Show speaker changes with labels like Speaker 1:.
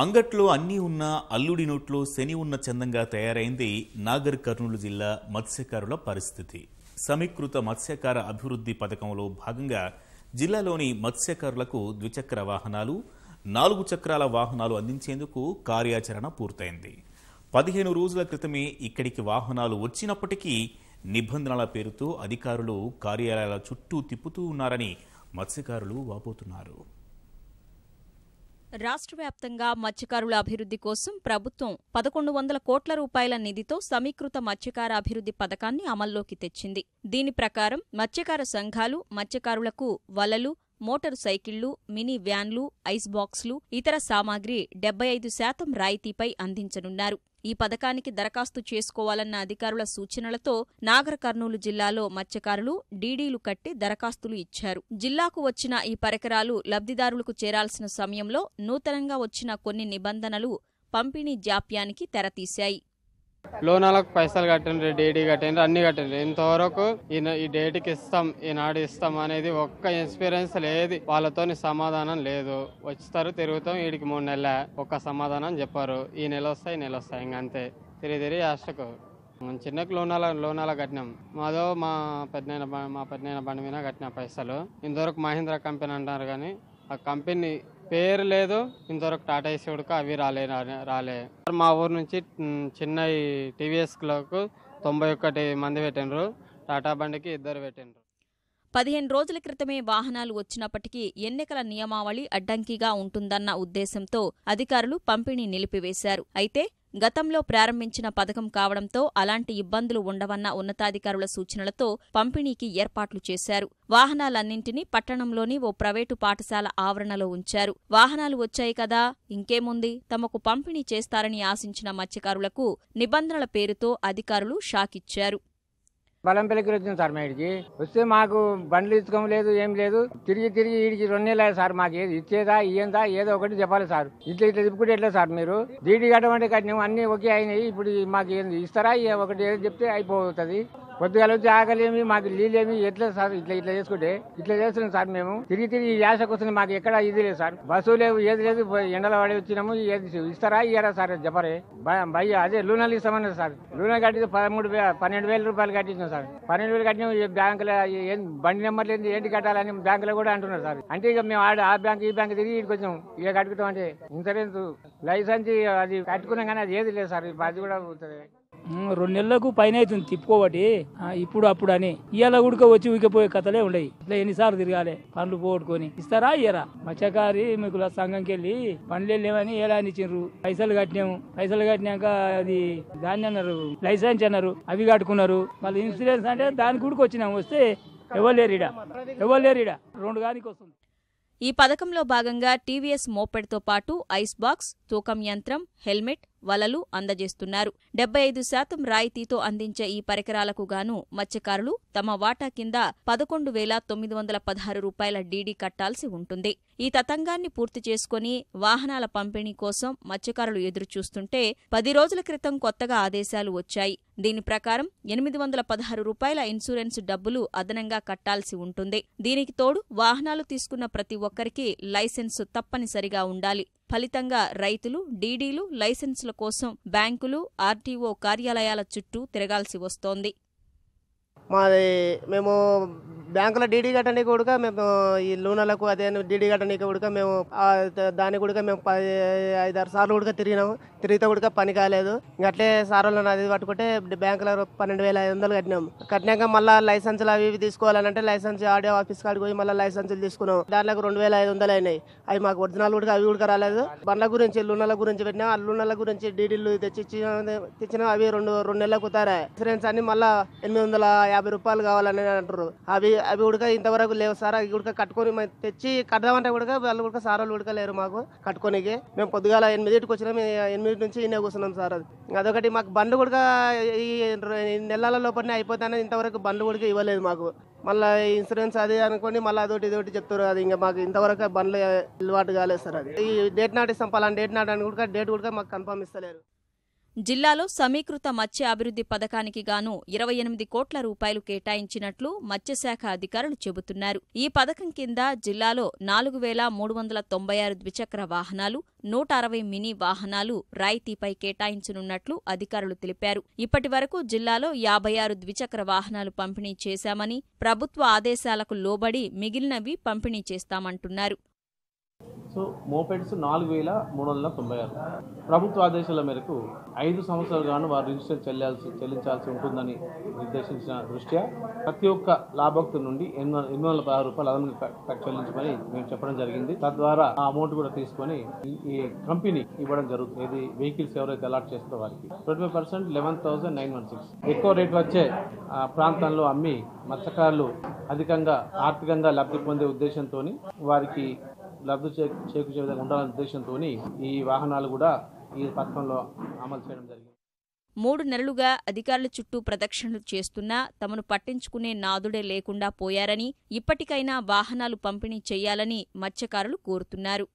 Speaker 1: అంగట్లో అన్నీ ఉన్న అల్లుడి నోట్లో శని ఉన్న చందంగా తయారైంది నాగర్ కర్నూలు జిల్లా మత్స్యకారుల పరిస్థితి సమీకృత మత్స్యకార అభివృద్ధి పథకంలో భాగంగా జిల్లాలోని మత్స్యకారులకు ద్విచక్ర వాహనాలు నాలుగు చక్రాల వాహనాలు అందించేందుకు కార్యాచరణ పూర్తయింది పదిహేను రోజుల క్రితమే ఇక్కడికి వాహనాలు వచ్చినప్పటికీ నిబంధనల పేరుతో అధికారులు కార్యాలయాల చుట్టూ తిప్పుతూ ఉన్నారని మత్స్యకారులు వాపోతున్నారు
Speaker 2: రాష్ట్ర వ్యాప్తంగా మత్స్యకారుల అభివృద్ధి కోసం ప్రభుత్వం పదకొండు వందల కోట్ల రూపాయల నిధితో సమీకృత మత్స్యకార అభివృద్ధి పథకాన్ని అమల్లోకి తెచ్చింది దీని ప్రకారం మత్స్యకార సంఘాలు మత్స్యకారులకు వలలు మోటారు సైకిళ్లు మినీ వ్యాన్లు ఐస్ బాక్స్లు ఇతర సామాగ్రి డెబ్బై ఐదు శాతం రాయితీపై అందించనున్నారు ఈ పథకానికి దరఖాస్తు చేసుకోవాలన్న అధికారుల సూచనలతో నాగర్ కర్నూలు జిల్లాలో మత్స్యకారులు డీడీలు కట్టి దరఖాస్తులు ఇచ్చారు జిల్లాకు వచ్చిన ఈ పరికరాలు లబ్ధిదారులకు చేరాల్సిన సమయంలో నూతనంగా వచ్చిన కొన్ని నిబంధనలు పంపిణీ జాప్యానికి తెరతీశాయి
Speaker 3: లోనాలకు పైసలు కట్టండి డేటీ కట్టండి అన్ని కట్టండి ఇంతవరకు ఈ డేట్కి ఇస్తాం ఈనాడు ఇస్తాం అనేది ఒక్క ఎక్స్పీరియన్స్ లేదు వాళ్ళతో సమాధానం లేదు వస్తారు తిరుగుతాం వీడికి మూడు నెలల ఒక్క సమాధానం చెప్పారు ఈ నెల వస్తాయి నెల వస్తాయి ఇంకంతే తిరిగి తిరిగి లాస్ట్కు మన చిన్నకు లోనాల లోనాల కట్టినాం మాదో మా పెద్దైన మా పెద్దైన బండి మీద కట్టిన పైసలు ఇంతవరకు మహీంద్రా కంపెనీ అంటారు కానీ ఆ కంపెనీ పేరు లేదు ఇంతవరకు టాటా ఏసీవుడికి అవి రాలే రాలే మా ఊరు నుంచి చిన్న టీవీఎస్లకు తొంభై ఒకటి మంది పెట్టినరు టాటా బండికి ఇద్దరు పెట్టినరు
Speaker 2: పదిహేను రోజుల క్రితమే వాహనాలు వచ్చినప్పటికీ ఎన్నికల నియమావళి అడ్డంకిగా ఉంటుందన్న ఉద్దేశంతో అధికారులు పంపిణీ నిలిపివేశారు అయితే గతంలో ప్రారంభించిన పథకం కావడంతో అలాంటి ఇబ్బందులు ఉండవన్న ఉన్నతాధికారుల సూచనలతో పంపిణీకి ఏర్పాట్లు చేశారు వాహనాలన్నింటినీ పట్టణంలోని ఓ ప్రైవేటు పాఠశాల ఆవరణలో ఉంచారు వాహనాలు వచ్చాయి కదా ఇంకేముంది తమకు పంపిణీ చేస్తారని ఆశించిన మత్స్యకారులకు నిబంధనల పేరుతో అధికారులు షాకిచ్చారు
Speaker 3: బలంపల్లికి వచ్చింది సార్ మా ఇడికి వస్తే మాకు బండ్లు ఇచ్చుకోం లేదు ఏం లేదు తిరిగి తిరిగి ఇడికి రెండు నెలలు సార్ మాకు ఏది ఇచ్చేదా ఇయ్యందా ఏదో ఒకటి చెప్పాలి సార్ ఇట్లా ఇట్లా చెప్పుకుంటే ఎట్లా సార్ మీరు డీడీ కట్టమంటే కట్టినాము అన్ని ఓకే అయినాయి ఇప్పుడు మాకు ఏంది ఇస్తారా ఒకటి ఏదో చెప్తే అయిపోతుంది పొద్దుగాల వచ్చి ఆకలేమి మాకు నీళ్ళేమి ఎట్లా సార్ ఇట్లా ఇట్లా చేసుకుంటే ఇట్లా చేస్తున్నాం సార్ మేము తిరిగి తిరిగి ఈ యాసకు వస్తుంది మాకు ఎక్కడ ఇది లేదు సార్ బస్సు లేవు ఏది లేదు ఎండల వాడి వచ్చినాము ఏది ఇస్తారా ఇయ్యారా సార్ జపరే భయ అదే లూనాలు ఇస్తామన్నారు సార్ లూనా కట్టితే పదమూడు వేల పన్నెండు వేల రూపాయలు కట్టించాం సార్ పన్నెండు వేలు కట్టినాము బ్యాంకులో ఏం బండి నెంబర్ లేదు ఏంటి కట్టాలని బ్యాంకులో కూడా అంటున్నారు సార్ అంటే ఇక మేము ఆడ ఆ బ్యాంక్ ఈ బ్యాంక్ తిరిగి ఇక్కడికి ఇక కట్టుకుంటాం అంటే ఇన్సూరెన్స్ లైసెన్స్ అది కట్టుకున్నాం కానీ అది ఏది లేదు సార్ అది కూడా అవుతుంది రెండు నెలలకు పైన అవుతుంది తిప్పుకోబట్టి ఇప్పుడు అప్పుడు అని ఇవాళ గుడిక వచ్చి ఉగిపోయే కథలే ఉండయి ఇట్లా ఎన్నిసార్లు తిరగాలి పండ్లు పోగొట్టుకొని ఇస్తారా ఇయ్యరా మత్స్యకారి మీకు సంఘంకి వెళ్ళి పండ్లు వెళ్ళామని ఎలా ఇచ్చిండ్రు పైసలు కట్టినాము పైసలు కట్టినాక అది దాన్ని అన్నారు లైసెన్స్
Speaker 2: అన్నారు అవి కట్టుకున్నారు మళ్ళీ ఇన్సూరెన్స్ అంటే దాని గుడికి వచ్చినాము వస్తే లేరు ఎవలేరిడా
Speaker 3: రెండు గానికి వస్తుంది
Speaker 2: ఈ పథకంలో భాగంగా టీవీఎస్ మోపెడ్తో పాటు ఐస్ బాక్స్ తూకం యంత్రం హెల్మెట్ వలలు అందజేస్తున్నారు డెబ్బై ఐదు శాతం రాయితీతో అందించే ఈ పరికరాలకు గాను మత్స్యకారులు తమ వాటా కింద పదకొండు వేల తొమ్మిది వందల పదహారు రూపాయల డీడీ కట్టాల్సి ఉంటుంది ఈ తతంగాన్ని పూర్తి చేసుకుని వాహనాల పంపిణీ కోసం మత్స్యకారులు ఎదురుచూస్తుంటే పది రోజుల క్రితం కొత్తగా ఆదేశాలు వచ్చాయి దీని ప్రకారం ఎనిమిది వందల పదహారు రూపాయల ఇన్సూరెన్స్ డబ్బులు అదనంగా కట్టాల్సి ఉంటుంది దీనికి తోడు వాహనాలు తీసుకున్న ప్రతి ఒక్కరికి లైసెన్సు తప్పనిసరిగా ఉండాలి ఫలితంగా రైతులు డీడీలు లైసెన్సుల కోసం బ్యాంకులు ఆర్టీఓ కార్యాలయాల చుట్టూ తిరగాల్సి వస్తోంది
Speaker 1: మాది మేము బ్యాంకులో డీడీ కట్టని కూడా మేము ఈ లోన్లకు అదే డీడీ కట్టని కూడా మేము దాన్ని కూడా మేము ఐదారు సార్లు కూడా తిరిగినాము తిరిగితే కూడా పని కాలేదు అట్లే సార్లు అది పట్టుకుంటే బ్యాంకులో పన్నెండు వేల ఐదు వందలు కట్టినాము కట్టినాక మళ్ళీ లైసెన్స్లు అవి ఇవి తీసుకోవాలంటే లైసెన్స్ ఆడియో ఆఫీస్ కాడికి పోయి మళ్ళీ లైసెన్స్లు తీసుకున్నాం దాంట్లో రెండు వేల ఐదు వందలు అయినాయి అవి మాకు ఒరిజినల్ కూడా అవి కూడా రాలేదు బండ్ల గురించి లూనల గురించి పెట్టినా ఆ లూనల గురించి డీడీలు తెచ్చి తెచ్చిన అవి రెండు రెండు నెలలకు కుతారాయి ఇన్సూరెన్స్ అన్ని మళ్ళీ ఎనిమిది వందల యాభై రూపాయలు కావాలని అంటారు అవి అవి ఉడక ఇంతవరకు లేవు సార్ అవి ఉడక కట్టుకొని తెచ్చి కడదామంటే ఉడక వాళ్ళు ఉడక సార్ వాళ్ళు ఉడకలేరు మాకు కట్టుకొని మేము పొద్దుగాల ఎనిమిదింటికి మేము ఎనిమిది నుంచి ఇన్నే కూర్చున్నాం సార్ అది అదొకటి మాకు బండ్లు కూడా ఈ నెలల లోపలనే అయిపోతానని ఇంతవరకు బండ్లు కూడా ఇవ్వలేదు మాకు మళ్ళీ ఇన్సూరెన్స్ అది అనుకోండి మళ్ళీ అదొకటి ఇదొకటి చెప్తారు అది ఇంకా మాకు ఇంతవరకు బండ్లు ఇల్వాటు కాలేదు సార్ అది ఈ డేట్ ఇస్తాం
Speaker 2: పలానా డేట్ నాటి అని కూడా డేట్ కూడా మాకు కన్ఫర్మ్ ఇస్తలేరు జిల్లాలో సమీకృత మత్స్య అభివృద్ధి పథకానికి గాను ఇరవై ఎనిమిది కోట్ల రూపాయలు కేటాయించినట్లు మత్స్యశాఖ అధికారులు చెబుతున్నారు ఈ పథకం కింద జిల్లాలో నాలుగు వేల మూడు వందల తొంభై ఆరు ద్విచక్ర వాహనాలు నూట అరవై మినీ వాహనాలు రాయితీపై కేటాయించనున్నట్లు అధికారులు తెలిపారు ఇప్పటి వరకు జిల్లాలో యాభై ఆరు ద్విచక్ర వాహనాలు పంపిణీ చేశామని ప్రభుత్వ ఆదేశాలకు లోబడి మిగిలినవి పంపిణీ చేస్తామంటున్నారు
Speaker 3: సో మోపెడ్స్ నాలుగు వేల మూడు వందల తొంభై ఆరు ప్రభుత్వ ఆదేశాల మేరకు ఐదు సంవత్సరాలుగాను వారు రిజిస్టర్ చెల్లాల్సి చెల్లించాల్సి ఉంటుందని నిర్దేశించిన దృష్ట్యా ప్రతి ఒక్క లాభక్తు నుండి ఎనిమిది ఎనిమిది వందల పదహారు రూపాయలు అదనంగా చెల్లించమని మేము చెప్పడం జరిగింది తద్వారా ఆ అమౌంట్ కూడా తీసుకొని ఈ కంపెనీ ఇవ్వడం జరుగుతుంది ఇది వెహికల్స్ ఎవరైతే అలాట్ చేస్తారో వారికి twenty five percent eleven thousand nine one six ఎక్కువ రేట్ వచ్చే ప్రాంతంలో అమ్మి మత్స్యకారులు అధికంగా ఆర్థికంగా లబ్ధి పొందే ఉద్దేశంతో వారికి లబ్ధి చేకూర్చే విధంగా ఉండాలనే ఉద్దేశంతో ఈ వాహనాలు కూడా ఈ పథకంలో అమలు చేయడం జరిగింది
Speaker 2: మూడు నెలలుగా అధికారుల చుట్టూ ప్రదక్షిణలు చేస్తున్నా తమను పట్టించుకునే నాదుడే లేకుండా పోయారని ఇప్పటికైనా వాహనాలు పంపిణీ చేయాలని మత్స్యకారులు కోరుతున్నారు